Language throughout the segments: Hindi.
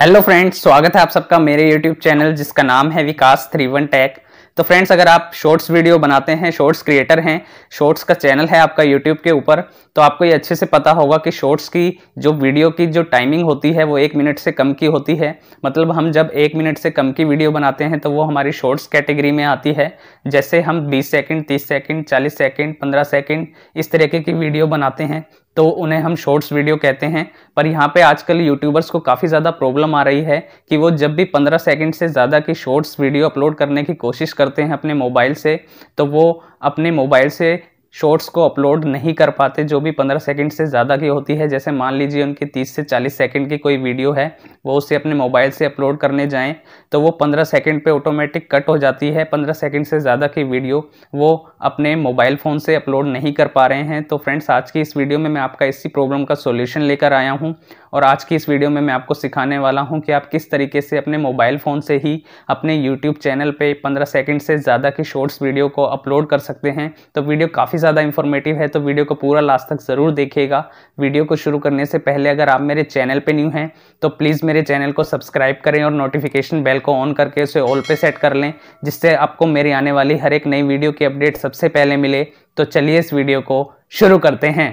हेलो फ्रेंड्स स्वागत है आप सबका मेरे यूट्यूब चैनल जिसका नाम है विकास थ्री वन टैक तो फ्रेंड्स अगर आप शॉर्ट्स वीडियो बनाते हैं शॉर्ट्स क्रिएटर हैं शॉर्ट्स का चैनल है आपका यूट्यूब के ऊपर तो आपको ये अच्छे से पता होगा कि शॉर्ट्स की जो वीडियो की जो टाइमिंग होती है वो एक मिनट से कम की होती है मतलब हम जब एक मिनट से कम की वीडियो बनाते हैं तो वो हमारी शॉर्ट्स कैटेगरी में आती है जैसे हम बीस सेकेंड तीस सेकेंड चालीस सेकेंड पंद्रह सेकेंड इस तरीके की वीडियो बनाते हैं तो उन्हें हम शॉर्ट्स वीडियो कहते हैं पर यहाँ पे आजकल यूट्यूबर्स को काफ़ी ज़्यादा प्रॉब्लम आ रही है कि वो जब भी 15 सेकंड से ज़्यादा की शॉर्ट्स वीडियो अपलोड करने की कोशिश करते हैं अपने मोबाइल से तो वो अपने मोबाइल से शॉर्ट्स को अपलोड नहीं कर पाते जो भी पंद्रह सेकंड से ज़्यादा की होती है जैसे मान लीजिए उनकी तीस से चालीस सेकंड की कोई वीडियो है वो उसे अपने मोबाइल से अपलोड करने जाएं तो वो पंद्रह सेकंड पे ऑटोमेटिक कट हो जाती है पंद्रह सेकंड से ज़्यादा की वीडियो वो अपने मोबाइल फ़ोन से अपलोड नहीं कर पा रहे हैं तो फ्रेंड्स आज की इस वीडियो में मैं आपका इसी प्रॉब्लम का सोल्यूशन लेकर आया हूँ और आज की इस वीडियो में मैं आपको सिखाने वाला हूँ कि आप किस तरीके से अपने मोबाइल फ़ोन से ही अपने यूट्यूब चैनल पर पंद्रह सेकेंड से ज़्यादा की शॉर्ट्स वीडियो को अपलोड कर सकते हैं तो वीडियो काफ़ी ज़्यादा इन्फॉर्मेटिव है तो वीडियो को पूरा लास्ट तक ज़रूर देखिएगा वीडियो को शुरू करने से पहले अगर आप मेरे चैनल पे न्यू हैं तो प्लीज़ मेरे चैनल को सब्सक्राइब करें और नोटिफिकेशन बेल को ऑन करके उसे ऑल पे सेट कर लें जिससे आपको मेरी आने वाली हर एक नई वीडियो की अपडेट सबसे पहले मिले तो चलिए इस वीडियो को शुरू करते हैं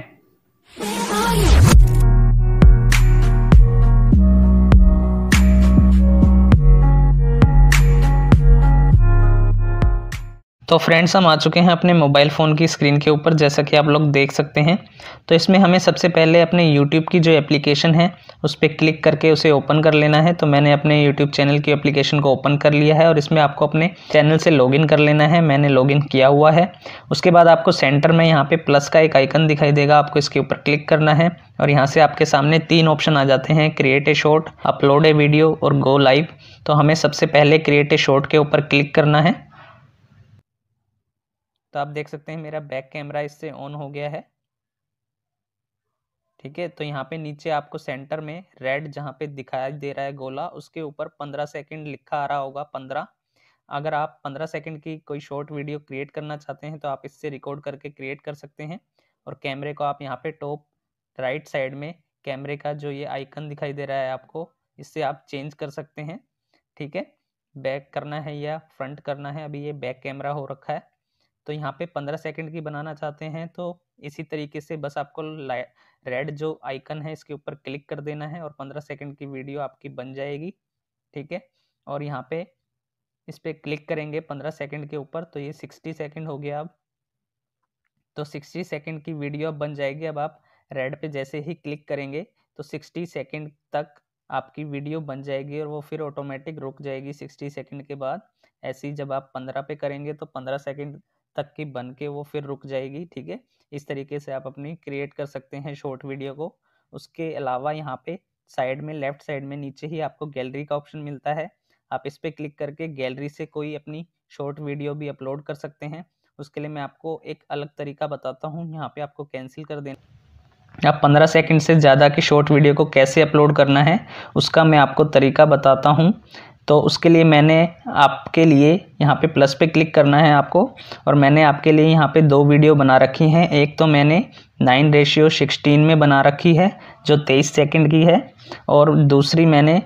तो फ्रेंड्स हम आ चुके हैं अपने मोबाइल फ़ोन की स्क्रीन के ऊपर जैसा कि आप लोग देख सकते हैं तो इसमें हमें सबसे पहले अपने यूट्यूब की जो एप्लीकेशन है उस पर क्लिक करके उसे ओपन कर लेना है तो मैंने अपने यूट्यूब चैनल की एप्लीकेशन को ओपन कर लिया है और इसमें आपको अपने चैनल से लॉगिन कर लेना है मैंने लॉगिन किया हुआ है उसके बाद आपको सेंटर में यहाँ पर प्लस का एक आइकन दिखाई देगा आपको इसके ऊपर क्लिक करना है और यहाँ से आपके सामने तीन ऑप्शन आ जाते हैं create a short upload a video और गो लाइव तो हमें सबसे पहले क्रिएट ए शॉर्ट के ऊपर क्लिक करना है तो आप देख सकते हैं मेरा बैक कैमरा इससे ऑन हो गया है ठीक है तो यहाँ पे नीचे आपको सेंटर में रेड जहाँ पे दिखाई दे रहा है गोला उसके ऊपर पंद्रह सेकंड लिखा आ रहा होगा पंद्रह अगर आप पंद्रह सेकंड की कोई शॉर्ट वीडियो क्रिएट करना चाहते हैं तो आप इससे रिकॉर्ड करके क्रिएट कर सकते हैं और कैमरे को आप यहाँ पे टॉप राइट साइड में कैमरे का जो ये आइकन दिखाई दे रहा है आपको इससे आप चेंज कर सकते हैं ठीक है बैक करना है या फ्रंट करना है अभी ये बैक कैमरा हो रखा है तो यहाँ पे पंद्रह सेकेंड की बनाना चाहते हैं तो इसी तरीके से बस आपको रेड जो आइकन है इसके ऊपर क्लिक कर देना है और पंद्रह सेकेंड की वीडियो आपकी बन जाएगी ठीक है और यहाँ पे इस पर क्लिक करेंगे पंद्रह सेकेंड के ऊपर तो ये सिक्सटी सेकेंड हो गया अब तो सिक्सटी सेकेंड की वीडियो अब बन जाएगी अब आप रेड पे जैसे ही क्लिक करेंगे तो सिक्सटी सेकेंड तक आपकी वीडियो बन जाएगी और वो फिर ऑटोमेटिक रुक जाएगी सिक्सटी सेकेंड के बाद ऐसे ही जब आप पंद्रह पे करेंगे तो पंद्रह सेकेंड तक की बन के वो फिर रुक जाएगी ठीक है इस तरीके से आप अपनी क्रिएट कर सकते हैं शॉर्ट वीडियो को उसके अलावा यहाँ पे साइड में लेफ्ट साइड में नीचे ही आपको गैलरी का ऑप्शन मिलता है आप इस पर क्लिक करके गैलरी से कोई अपनी शॉर्ट वीडियो भी अपलोड कर सकते हैं उसके लिए मैं आपको एक अलग तरीका बताता हूँ यहाँ पे आपको कैंसिल कर देना आप 15 सेकंड से ज़्यादा की शॉर्ट वीडियो को कैसे अपलोड करना है उसका मैं आपको तरीका बताता हूँ तो उसके लिए मैंने आपके लिए यहाँ पे प्लस पे क्लिक करना है आपको और मैंने आपके लिए यहाँ पे दो वीडियो बना रखी हैं एक तो मैंने नाइन रेशियो सिक्सटीन में बना रखी है जो तेईस सेकंड की है और दूसरी मैंने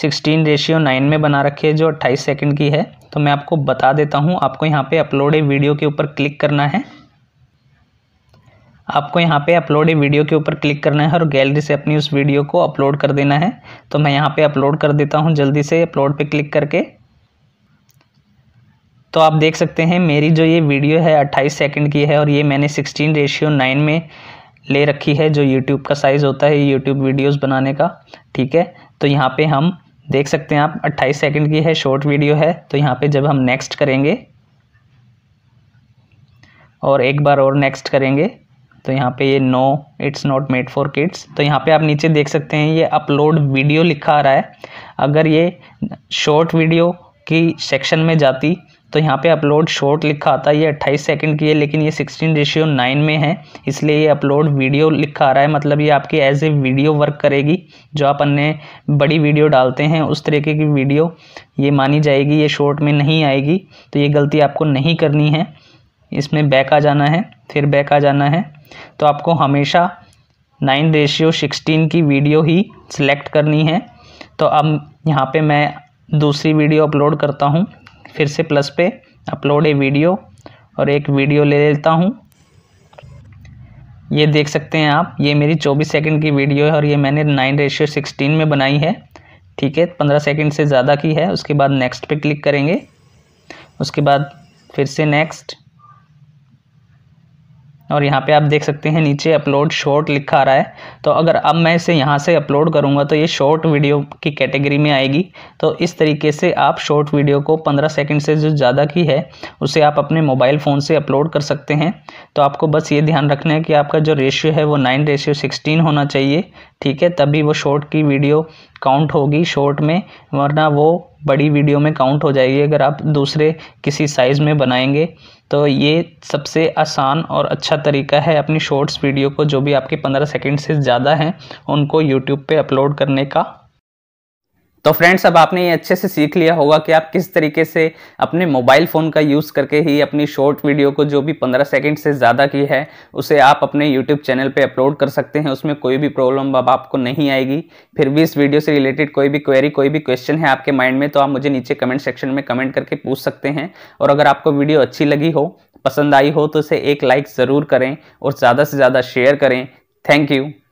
सिक्सटीन रेशियो नाइन में बना रखी है जो अट्ठाईस सेकंड की है तो मैं आपको बता देता हूँ आपको यहाँ पर अपलोड वीडियो के ऊपर क्लिक करना है आपको यहाँ पे अपलोड ए वीडियो के ऊपर क्लिक करना है और गैलरी से अपनी उस वीडियो को अपलोड कर देना है तो मैं यहाँ पे अपलोड कर देता हूँ जल्दी से अपलोड पे क्लिक करके तो आप देख सकते हैं मेरी जो ये वीडियो है 28 सेकंड की है और ये मैंने 16 रेशियो 9 में ले रखी है जो यूट्यूब का साइज़ होता है यूट्यूब वीडियोज़ बनाने का ठीक है तो यहाँ पर हम देख सकते हैं आप अट्ठाईस सेकेंड की है शॉर्ट वीडियो है तो यहाँ पर जब हम नेक्स्ट करेंगे और एक बार और नेक्स्ट करेंगे तो यहाँ पे ये no it's not made for kids तो यहाँ पे आप नीचे देख सकते हैं ये अपलोड वीडियो लिखा आ रहा है अगर ये शॉर्ट वीडियो की सेक्शन में जाती तो यहाँ पे अपलोड शॉर्ट लिखा आता है ये 28 सेकंड की है लेकिन ये 16 रेशियो 9 में है इसलिए ये अपलोड वीडियो लिखा आ रहा है मतलब ये आपकी एज ए वीडियो वर्क करेगी जो आप अन्य बड़ी वीडियो डालते हैं उस तरीके की वीडियो ये मानी जाएगी ये शॉर्ट में नहीं आएगी तो ये गलती आपको नहीं करनी है इसमें बैक आ जाना है फिर बैक आ जाना है तो आपको हमेशा नाइन रेशियो सिक्सटीन की वीडियो ही सिलेक्ट करनी है तो अब यहाँ पे मैं दूसरी वीडियो अपलोड करता हूँ फिर से प्लस पे अपलोड ए वीडियो और एक वीडियो ले लेता हूँ ये देख सकते हैं आप ये मेरी 24 सेकंड की वीडियो है और ये मैंने नाइन रेशियो सिक्सटीन में बनाई है ठीक है पंद्रह सेकंड से ज़्यादा की है उसके बाद नेक्स्ट पे क्लिक करेंगे उसके बाद फिर से नेक्स्ट और यहाँ पे आप देख सकते हैं नीचे अपलोड शॉर्ट लिखा आ रहा है तो अगर अब मैं इसे यहाँ से अपलोड करूँगा तो ये शॉर्ट वीडियो की कैटेगरी में आएगी तो इस तरीके से आप शॉर्ट वीडियो को 15 सेकंड से जो ज़्यादा की है उसे आप अपने मोबाइल फ़ोन से अपलोड कर सकते हैं तो आपको बस ये ध्यान रखना है कि आपका जो रेशियो है वो नाइन रेशियो सिक्सटीन होना चाहिए ठीक है तभी वो शॉर्ट की वीडियो काउंट होगी शॉर्ट में वरना वो बड़ी वीडियो में काउंट हो जाएगी अगर आप दूसरे किसी साइज़ में बनाएंगे तो ये सबसे आसान और अच्छा तरीका है अपनी शॉर्ट्स वीडियो को जो भी आपके पंद्रह सेकेंड से ज़्यादा हैं उनको यूट्यूब पे अपलोड करने का तो फ्रेंड्स अब आपने ये अच्छे से सीख लिया होगा कि आप किस तरीके से अपने मोबाइल फ़ोन का यूज़ करके ही अपनी शॉर्ट वीडियो को जो भी 15 सेकंड से ज़्यादा की है उसे आप अपने यूट्यूब चैनल पे अपलोड कर सकते हैं उसमें कोई भी प्रॉब्लम अब आपको नहीं आएगी फिर भी इस वीडियो से रिलेटेड कोई भी क्वेरी कोई भी क्वेश्चन है आपके माइंड में तो आप मुझे नीचे कमेंट सेक्शन में कमेंट करके पूछ सकते हैं और अगर आपको वीडियो अच्छी लगी हो पसंद आई हो तो इसे एक लाइक ज़रूर करें और ज़्यादा से ज़्यादा शेयर करें थैंक यू